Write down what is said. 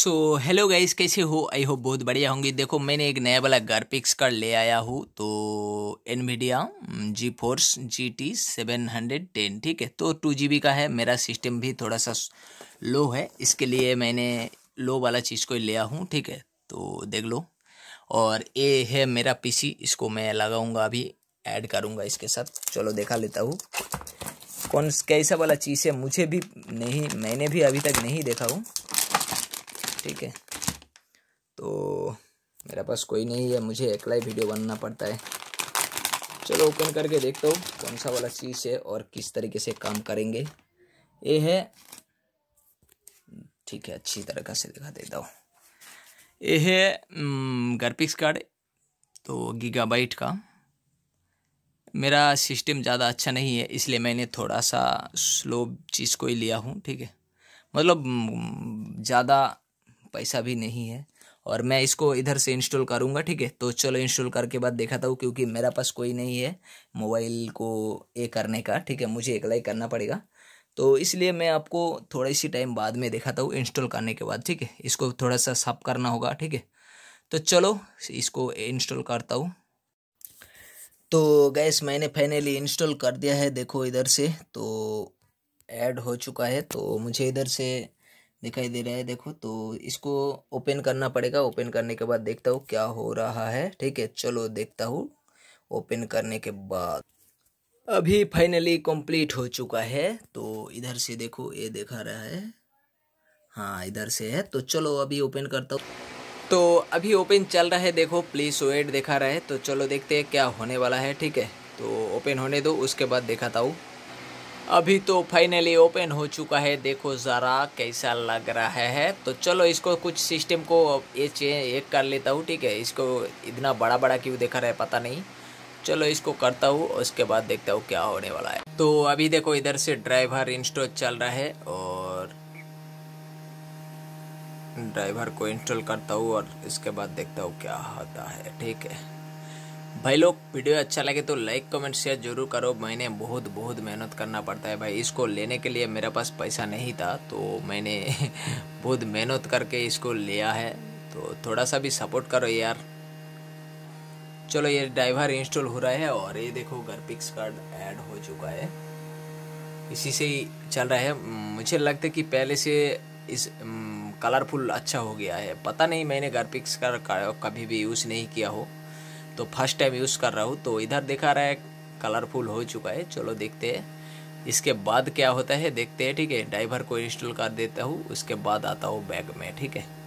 so hello guys कैसे हो I hope बहुत बढ़िया होंगी देखो मैंने एक नया वाला ग्राफिक्स कार्ड ले आया हूँ तो Nvidia GeForce G T seven hundred ten ठीक है तो टू जी बी का है मेरा सिस्टम भी थोड़ा सा लो है इसके लिए मैंने लो वाला चीज़ को लिया हूँ ठीक है तो देख लो और ये है मेरा सी इसको मैं लगाऊँगा अभी ऐड करूँगा इसके साथ चलो देखा लेता हूँ कौन कैसा वाला चीज़ है मुझे भी नहीं मैंने भी अभी तक नहीं देखा हूँ ठीक है तो मेरे पास कोई नहीं है मुझे अकेला ही वीडियो बनना पड़ता है चलो ओपन करके देखता हूँ कौन सा वाला चीज़ है और किस तरीके से काम करेंगे ये है ठीक है अच्छी तरह से दिखा देता हूँ ये है ग्राफिक्स कार्ड तो गीगाबाइट का मेरा सिस्टम ज़्यादा अच्छा नहीं है इसलिए मैंने थोड़ा सा स्लो चीज़ को ही लिया हूँ ठीक है मतलब ज़्यादा पैसा भी नहीं है और मैं इसको इधर से इंस्टॉल करूँगा ठीक है तो चलो इंस्टॉल करके बाद देखाता हूँ क्योंकि मेरा पास कोई नहीं है मोबाइल को ये करने का ठीक है मुझे अप्लाई करना पड़ेगा तो इसलिए मैं आपको थोड़ा सी टाइम बाद में दिखाता हूँ इंस्टॉल करने के बाद ठीक है इसको थोड़ा सा साफ करना होगा ठीक है तो चलो इसको इंस्टॉल करता हूँ तो गैस मैंने फाइनली इंस्टॉल कर दिया है देखो इधर से तो ऐड हो चुका है तो मुझे इधर से दिखाई दे रहा है देखो तो इसको ओपन करना पड़ेगा ओपन करने के बाद देखता हूँ क्या हो रहा है ठीक है चलो देखता हूँ ओपन करने के बाद अभी फाइनली कंप्लीट हो चुका है तो इधर से देखो ये देखा रहा है हाँ इधर से है तो चलो अभी ओपन करता हूँ तो अभी ओपन चल रहा है देखो प्लीज़ वेट दिखा रहा है तो चलो देखते हैं क्या होने वाला है ठीक है तो ओपन होने दो उसके बाद दिखाता हूँ अभी तो फाइनली ओपन हो चुका है देखो ज़रा कैसा लग रहा है तो चलो इसको कुछ सिस्टम को ये एक कर लेता हूँ ठीक है इसको इतना बड़ा बड़ा क्यों देखा रहा है पता नहीं चलो इसको करता हूँ उसके बाद देखता हूँ क्या होने वाला है तो अभी देखो इधर से ड्राइवर इंस्टॉल चल रहा है और ड्राइवर को इंस्टॉल करता हूँ और इसके बाद देखता हूँ क्या होता है ठीक है भाई लोग वीडियो अच्छा लगे तो लाइक कमेंट शेयर जरूर करो मैंने बहुत बहुत मेहनत करना पड़ता है भाई इसको लेने के लिए मेरे पास पैसा नहीं था तो मैंने बहुत मेहनत करके इसको लिया है तो थोड़ा सा भी सपोर्ट करो यार चलो ये ड्राइवर इंस्टॉल हो रहा है और ये देखो घर पिक्स कार्ड ऐड हो चुका है इसी से ही चल रहा है मुझे लगता है कि पहले से इस कलरफुल अच्छा हो गया है पता नहीं मैंने घर पिक्स कार्ड कभी भी यूज़ नहीं किया हो तो फर्स्ट टाइम यूज़ कर रहा हूँ तो इधर दिखा रहा है कलरफुल हो चुका है चलो देखते हैं इसके बाद क्या होता है देखते हैं ठीक है ड्राइवर को इंस्टॉल कर देता हूँ उसके बाद आता हूँ बैग में ठीक है